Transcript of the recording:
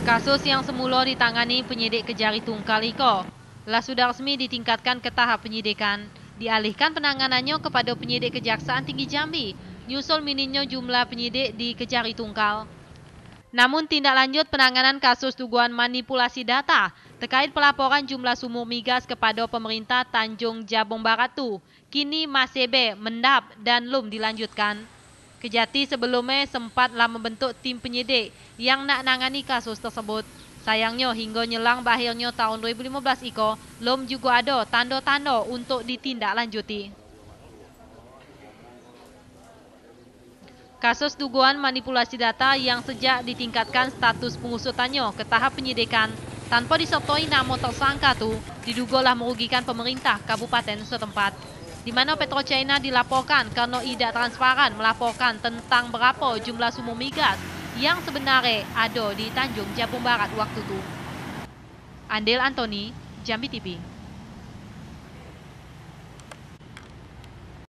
Kasus yang semula ditangani penyidik Kejari Tungkal Iko, lah sudah resmi ditingkatkan ke tahap penyidikan, dialihkan penanganannya kepada penyidik Kejaksaan Tinggi Jambi, nyusul minimnya jumlah penyidik di Kejari Tungkal. Namun tindak lanjut penanganan kasus tuguan manipulasi data terkait pelaporan jumlah sumur migas kepada pemerintah Tanjung Jabung Barat itu kini masih be, Mendap, dan belum dilanjutkan. Kejati sebelumnya sempatlah membentuk tim penyidik yang nak nangani kasus tersebut. Sayangnya hingga nyelang akhirnya tahun 2015 Iko, lom juga ada tanda-tanda untuk ditindaklanjuti. Kasus dugaan manipulasi data yang sejak ditingkatkan status pengusutannya ke tahap penyidikan tanpa disertai nama tersangka itu diduga lah merugikan pemerintah kabupaten setempat di mana Petrochina dilaporkan karena tidak transparan melaporkan tentang berapa jumlah sumur migas yang sebenarnya ada di Tanjung Jabung Barat waktu itu. Andel Antoni, Jambi TV.